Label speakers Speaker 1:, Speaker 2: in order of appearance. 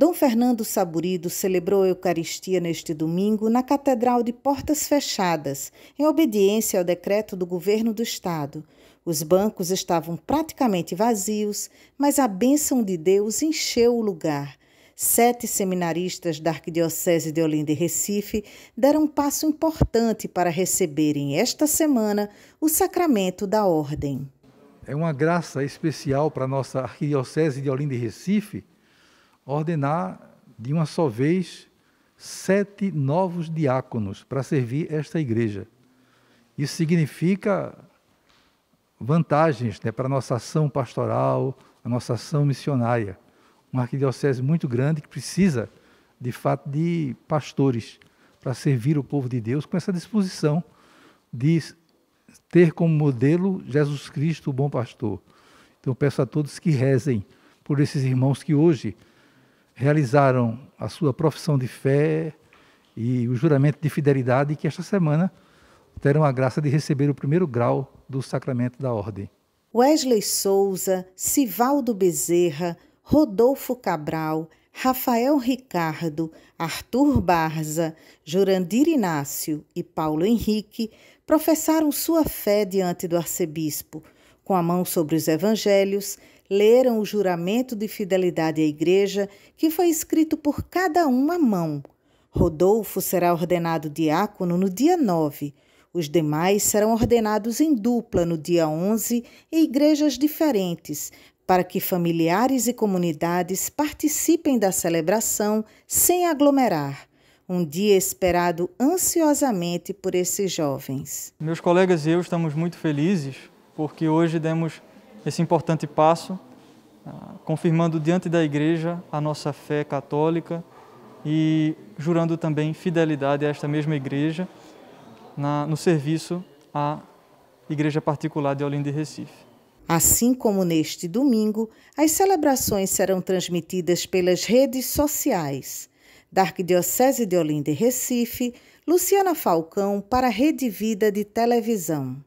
Speaker 1: Dom Fernando Saburido celebrou a Eucaristia neste domingo na Catedral de Portas Fechadas, em obediência ao decreto do governo do Estado. Os bancos estavam praticamente vazios, mas a bênção de Deus encheu o lugar. Sete seminaristas da Arquidiocese de Olinda e Recife deram um passo importante para receberem esta semana o sacramento da ordem.
Speaker 2: É uma graça especial para a nossa Arquidiocese de Olinda e Recife ordenar de uma só vez sete novos diáconos para servir esta igreja. Isso significa vantagens né, para a nossa ação pastoral, a nossa ação missionária. Uma arquidiocese muito grande que precisa, de fato, de pastores para servir o povo de Deus com essa disposição de ter como modelo Jesus Cristo, o bom pastor. Então, peço a todos que rezem por esses irmãos que hoje realizaram a sua profissão de fé e o juramento de fidelidade que esta semana terão a graça de receber o primeiro grau do sacramento da ordem.
Speaker 1: Wesley Souza, Sivaldo Bezerra, Rodolfo Cabral, Rafael Ricardo, Arthur Barza, Jurandir Inácio e Paulo Henrique professaram sua fé diante do arcebispo, com a mão sobre os evangelhos, leram o juramento de fidelidade à Igreja, que foi escrito por cada um à mão. Rodolfo será ordenado diácono no dia 9. Os demais serão ordenados em dupla no dia 11 em igrejas diferentes, para que familiares e comunidades participem da celebração sem aglomerar. Um dia esperado ansiosamente por esses jovens.
Speaker 3: Meus colegas e eu estamos muito felizes porque hoje demos esse importante passo, ah, confirmando diante da Igreja a nossa fé católica e jurando também fidelidade a esta mesma Igreja na, no serviço à Igreja Particular de Olinda e Recife.
Speaker 1: Assim como neste domingo, as celebrações serão transmitidas pelas redes sociais. Da Arquidiocese de Olinda e Recife, Luciana Falcão para a Rede Vida de Televisão.